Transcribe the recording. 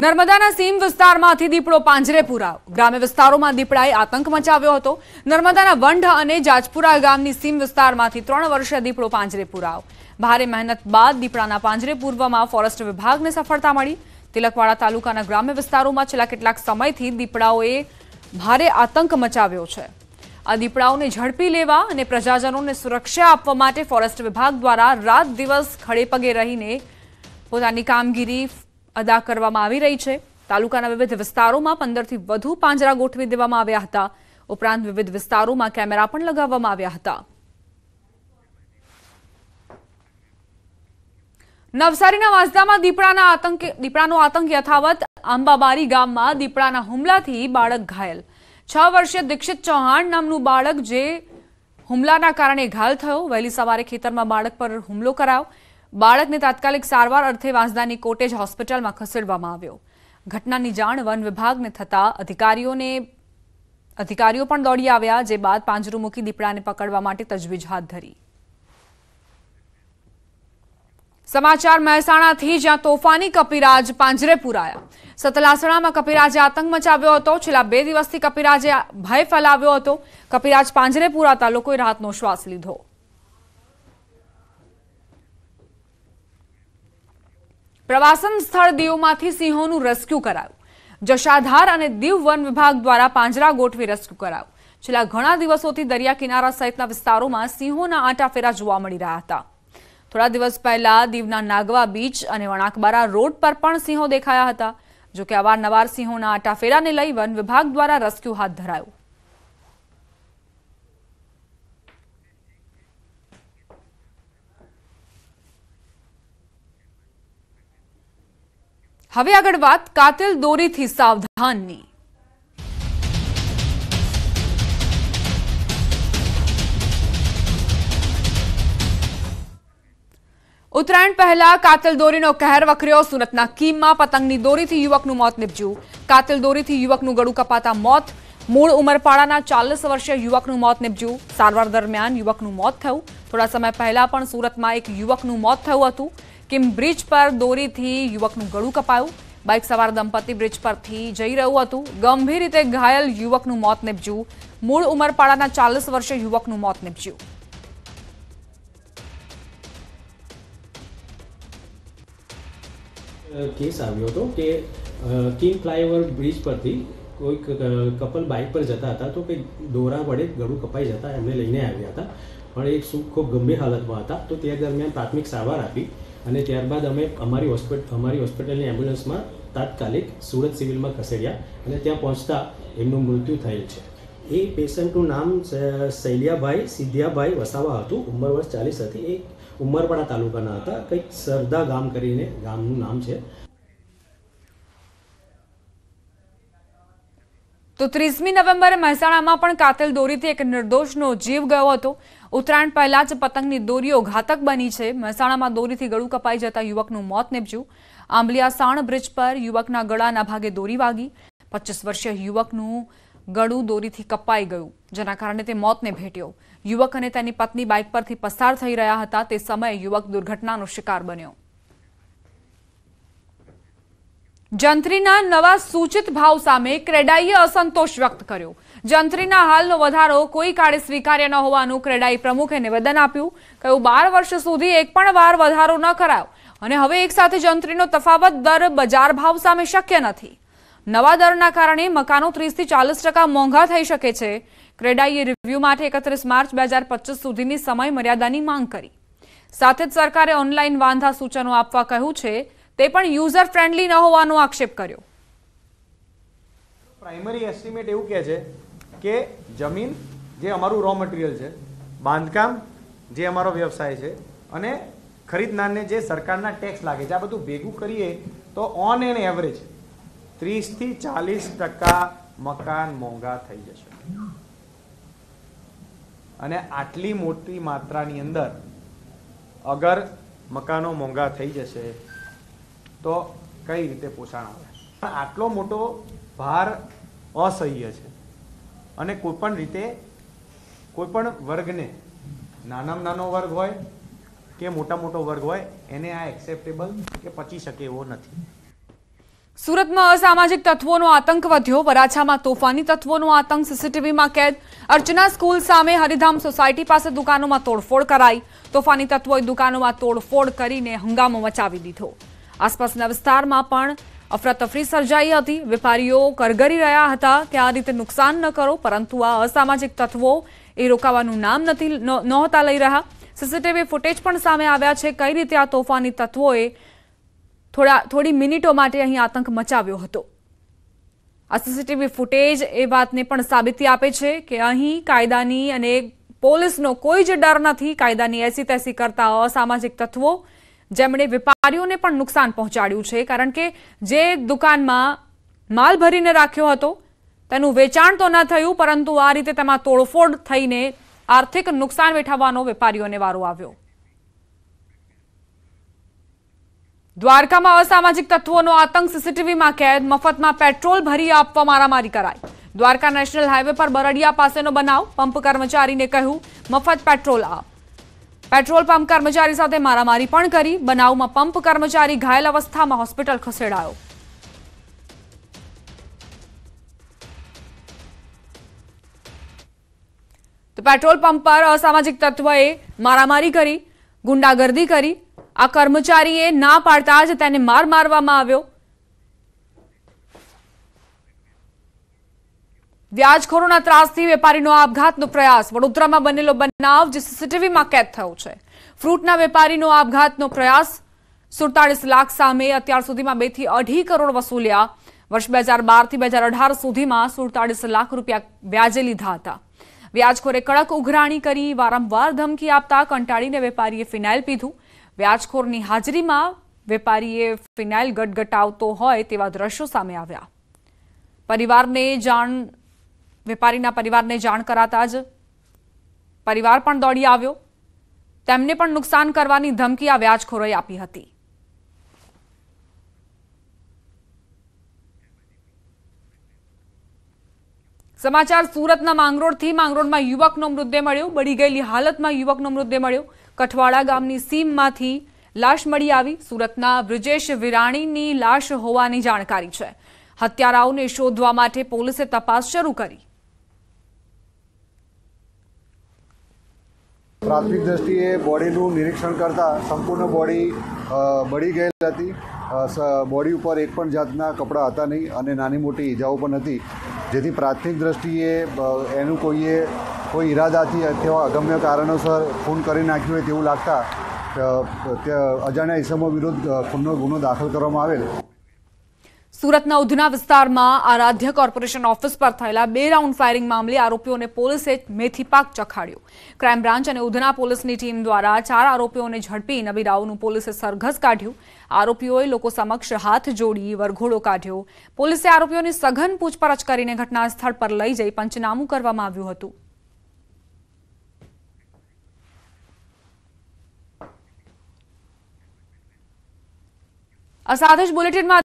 નર્મદાના સીમ વિસ્તારમાંથી દીપડો પાંજરે પુરાવ ગ્રામ્ય વિસ્તારોમાં દીપડાએ આતંક મચાવ્યો હતો નર્મદાના વંઢ અને જાજપુરા ગામની સીમ વિસ્તારમાંથી ત્રણ વર્ષે દીપડો પાંજરે પુરાવ ભારે મહેનત બાદ દીપડાના પાંજરે પૂરવામાં ફોરેસ્ટ વિભાગને સફળતા મળી તિલકવાડા તાલુકાના ગ્રામ્ય વિસ્તારોમાં છેલ્લા કેટલાક સમયથી દીપડાઓએ ભારે આતંક મચાવ્યો છે આ દીપડાઓને ઝડપી લેવા અને પ્રજાજનોને સુરક્ષા આપવા માટે ફોરેસ્ટ વિભાગ દ્વારા રાત દિવસ ખડેપગે રહીને પોતાની કામગીરી અદા કરવામાં આવી રહી છે તાલુકાના વિવિધ વિસ્તારોમાં પંદરથી વધુ પાંજરા ગોઠવી દેવામાં આવ્યા હતા ઉપરાંત વિવિધ વિસ્તારોમાં કેમેરા પણ લગાવવામાં આવ્યા હતા નવસારીના વાંસદામાં દીપડાના આતંક દીપડાનો આતંક યથાવત આંબાબારી ગામમાં દીપડાના હુમલાથી બાળક ઘાયલ છ વર્ષીય દીક્ષિત ચૌહાણ નામનું બાળક જે હુમલાના કારણે ઘાયલ થયો વહેલી સવારે ખેતરમાં બાળક પર હુમલો કરાયો બાળકને તાત્કાલિક સારવાર અર્થે વાંસદાની કોટેજ હોસ્પિટલમાં ખસેડવામાં આવ્યો ઘટનાની જાણ વન વિભાગને થતાં અધિકારીઓને અધિકારીઓ પણ દોડી આવ્યા જે બાદ પાંજરું મૂકી દીપડાને પકડવા માટે તજવીજ હાથ ધરી સમાચાર મહેસાણાથી જ્યાં તોફાની કપિરાજ પાંજરે પુરાયા સતલાસણામાં કપિરાજે આતંક મચાવ્યો હતો છેલ્લા બે દિવસથી કપિરાજે ભય ફેલાવ્યો હતો કપિરાજ પાંજરે પુરાતા લોકોએ રાહતનો શ્વાસ લીધો પ્રવાસન સ્થળ દીવમાંથી સિંહોનું રેસ્ક્યુ કરાયું જશાધાર અને દીવ વન વિભાગ દ્વારા પાંજરા ગોઠવી રેસ્ક્યુ કરાયું છેલ્લા ઘણા દિવસોથી દરિયા કિનારા સહિતના વિસ્તારોમાં સિંહોના આંટાફેરા જોવા મળી રહ્યા હતા થોડા દિવસ પહેલા દીવના નાગવા બીચ અને વણાકબારા રોડ પર પણ સિંહો દેખાયા હતા જોકે અવારનવાર સિંહોના આંટાફેરાને લઈ વન વિભાગ દ્વારા રેસ્ક્યુ હાથ ધરાયું હવે આગળ વાત કાતિલ દોરીથી સાવધાનની ઉત્તરાયણ પહેલા કાતિલ દોરીનો કહેર વખર્યો સુરતના કીમમાં પતંગની દોરીથી યુવકનું મોત નીપજ્યું કાતિલ દોરીથી યુવકનું ગળું કપાતા મોત મૂળ ઉમરપાડાના ચાલીસ વર્ષીય યુવકનું મોત નીપજ્યું સારવાર દરમિયાન યુવકનું મોત થયું થોડા સમય પહેલા પણ સુરતમાં એક યુવકનું મોત થયું હતું કિમ પર દોરીથી યુવકનું ગળું કપાયું બાઇક સવાર દંપતી બ્રિજ પરથી જઈ રહ્યું હતું ગંભીર રીતે ઘાયલ યુવકનું મોત નિપજ્યું મૂળ ઉમરપાડાના ચાલીસ વર્ષે યુવકનું મોત નિપજ્યું કેસ આવ્યો હતો કે કિંગ ફ્લાયઓવર બ્રિજ પરથી કોઈક કપલ બાઇક પર જતા હતા તો કંઈક દોરા વડે ગળું કપાઈ જતા એમને લઈને આવ્યા હતા પણ એ ખૂબ ગંભીર હાલતમાં હતા તો તે દરમિયાન પ્રાથમિક સારવાર આપી અને ત્યારબાદ અમે અમારી હોસ્પિટલ અમારી હોસ્પિટલની એમ્બ્યુલન્સમાં તાત્કાલિક સુરત સિવિલમાં ખસેડ્યા અને ત્યાં પહોંચતા એમનું મૃત્યુ થયેલ છે એ પેશન્ટનું નામ શૈલિયાભાઈ સિદ્ધિયાભાઈ વસાવા હતું ઉંમર વર્ષ ચાલીસ હતી એ ઉમરપાડા તાલુકાના હતા કંઈક સરદા ગામ કરીને ગામનું નામ છે તો ત્રીસમી નવેમ્બરે મહેસાણામાં પણ કાતલ દોરીથી એક નિર્દોષનો જીવ ગયો હતો ઉત્તરાયણ પહેલા જ પતંગની દોરીઓ ઘાતક બની છે મહેસાણામાં દોરીથી ગળું કપાઈ જતા યુવકનું મોત નીપજ્યું આંબલિયાસાણ બ્રિજ પર યુવકના ગળાના ભાગે દોરી વાગી પચીસ વર્ષીય યુવકનું ગળું દોરીથી કપાઈ ગયું જેના કારણે તે મોતને ભેટ્યો યુવક અને તેની પત્ની બાઇક પરથી પસાર થઈ રહ્યા હતા તે સમયે યુવક દુર્ઘટનાનો શિકાર બન્યો જંત્રીના નવા સૂચિત ભાવ સામે ક્રેડાઈએ અસંતોષ વ્યક્ત કર્યો જંત્રીના હાલનો વધારો કોઈ કાળે સ્વીકાર્ય ન હોવાનું ક્રેડાઈ પ્રમુખે નિવેદન આપ્યું કહ્યું બાર વર્ષ સુધી એક પણ વાર વધારો ન કરાયો અને હવે એકસાથે જંત્રીનો તફાવત દર બજાર ભાવ સામે શક્ય નથી નવા દરના કારણે મકાનો ત્રીસથી ચાલીસ ટકા મોંઘા થઈ શકે છે ક્રેડાઈએ રિવ્યૂ માટે એકત્રીસ માર્ચ બે હજાર પચીસ સુધીની સમય મર્યાદાની માંગ કરી સાથે જ સરકારે ઓનલાઈન વાંધા સૂચનો આપવા કહ્યું છે તે પણ યુઝર ફ્રેન્ડલી ન હોવાનો આક્ષેપ કર્યો પ્રાઇમરી એસ્ટિમેટ એવું કહે છે કે જમીન જે અમારું રો મટીરિયલ છે બાંધકામ જે અમારો વ્યવસાય છે અને ખરીદનારને જે સરકારના ટેક્સ લાગે છે આ બધું ભેગું કરીએ તો ઓન એન એવરેજ ત્રીસથી ચાલીસ ટકા મકાન મોંઘા થઈ જશે અને આટલી મોટી માત્રાની અંદર અગર મકાનો મોંઘા થઈ જશે તો કઈ રીતે પોષણ આવે આટલો મોટો ભાર અસહ્ય છે અને કોઈપણ રીતે કોઈપણ વર્ગને નાનામાં નાનો વર્ગ હોય કે મોટા મોટો વર્ગ હોય એને આ એક્સેપ્ટેબલ કે પચી શકે એવો નથી સુરતમાં અસામાજિક તત્વોનો આતંક વધ્યો વરાછામાં તોફાની તત્વોનો આતંક સીસીટીવીમાં કેદ અર્ચના સ્કૂલ સામે હરિધામ સોસાયટી પાસે દુકાનોમાં તોડફોડ કરાઈ તોફાની તત્વોએ દુકાનોમાં તોડફોડ કરીને હંગામો મચાવી દીધો આસપાસના વિસ્તારમાં પણ અફરાતફરી સર્જાઈ હતી વેપારીઓ કરગરી રહ્યા હતા કે આ રીતે નુકસાન ન કરો પરંતુ આ અસામાજિક તત્વો એ રોકાવાનું નામ નથી નહોતા લઈ રહ્યા સીસીટીવી ફૂટેજ પણ સામે આવ્યા છે કઈ રીતે આ તોફાની તત્વોએ થોડા થોડી મિનિટો માટે અહીં આતંક મચાવ્યો હતો આ સીસીટીવી ફૂટેજ એ વાતને પણ સાબિતી આપે છે કે અહીં કાયદાની અને પોલીસનો કોઈ જ ડર નથી કાયદાની એસી તેસી કરતા અસામાજિક તત્વો જેમણે વેપારીઓને પણ નુકસાન પહોંચાડ્યું છે કારણ કે જે દુકાનમાં માલ ભરીને રાખ્યો હતો તેનું વેચાણ તો ન થયું પરંતુ આ રીતે તેમાં તોડફોડ થઈને આર્થિક નુકસાન વેઠાવવાનો વેપારીઓને વારો આવ્યો દ્વારકામાં અસામાજિક તત્વોનો આતંક સીસીટીવીમાં કેદ મફતમાં પેટ્રોલ ભરી આપવા મારામારી કરાઈ દ્વારકા નેશનલ હાઈવે પર બરડિયા પાસેનો બનાવ પંપ કર્મચારીને કહ્યું મફત પેટ્રોલ આપ પેટ્રોલ પંપ કર્મચારી સાથે મારામારી પણ કરી બનાવમાં પંપ કર્મચારી ઘાયલ અવસ્થામાં હોસ્પિટલ ખસેડાયો તો પેટ્રોલ પંપ પર અસામાજિક તત્વોએ મારામારી કરી ગુંડાગર્દી કરી આ કર્મચારીએ ના પાડતા જ તેને માર મારવામાં આવ્યો વ્યાજખોરોના ત્રાસથી વેપારીનો આપઘાતનો પ્રયાસ વડોદરામાં બનેલો બનાવ જે સીસીટીવીમાં કેદ થયો છે ફ્રૂટના વેપારીનો આપઘાતનો પ્રયાસ સુડતાળીસ લાખ સામે અત્યાર સુધીમાં બેથી અઢી કરોડ વસૂલ્યા વર્ષ બે હજાર બારથી બે હજાર અઢાર સુધીમાં સુડતાળીસ લાખ રૂપિયા વ્યાજે લીધા હતા વ્યાજખોરે કડક ઉઘરાણી કરી વારંવાર ધમકી આપતા કંટાળીને વેપારીએ ફિનાઇલ પીધું વ્યાજખોરની હાજરીમાં વેપારીએ ફિનાઇલ ગટગટાવતો હોય તેવા દ્રશ્યો સામે આવ્યા પરિવારને જાણ વેપારીના પરિવારને જાણ કરાતા જ પરિવાર પણ દોડી આવ્યો તેમને પણ નુકસાન કરવાની ધમકી આ વ્યાજખોરોએ આપી હતી સમાચાર સુરતના માંગરોળથી માંગરોળમાં યુવકનો મૃતદેહ મળ્યો બળી ગયેલી હાલતમાં યુવકનો મૃતદેહ મળ્યો કઠવાડા ગામની સીમમાંથી લાશ મળી આવી સુરતના બ્રિજેશ વિરાણીની લાશ હોવાની જાણકારી છે હત્યારાઓને શોધવા માટે પોલીસે તપાસ શરૂ કરી પ્રાથમિક દ્રષ્ટિએ બોડીનું નિરીક્ષણ કરતાં સંપૂર્ણ બોડી બળી ગયેલી હતી બોડી ઉપર એક પણ જાતના કપડાં હતા નહીં અને નાની મોટી ઈજાઓ પણ હતી જેથી પ્રાથમિક દ્રષ્ટિએ એનું કોઈએ કોઈ ઈરાદાથી અથવા અગમ્ય કારણોસર ખૂન કરી નાખ્યું હોય તેવું લાગતા અજાણ્યા ઇસમો વિરુદ્ધ ખૂનનો ગુનો દાખલ કરવામાં આવેલ સુરતના ઉધના વિસ્તારમાં આરાધ્ય કોર્પોરેશન ઓફિસ પર થયેલા બે રાઉન્ડ ફાયરિંગ મામલે આરોપીઓને પોલીસે મેથી ચખાડ્યો ક્રાઇમ બ્રાન્ચ અને ઉધના પોલીસની ટીમ દ્વારા ચાર આરોપીઓને ઝડપી નબી રાવનું પોલીસે સરઘસ કાઢ્યું આરોપીઓએ લોકો સમક્ષ હાથ જોડી વરઘોડો કાઢ્યો પોલીસે આરોપીઓની સઘન પૂછપરછ કરીને ઘટના સ્થળ પર લઈ જઈ પંચનામું કરવામાં આવ્યું હતું આ સાથે જ બુલેટિનમાં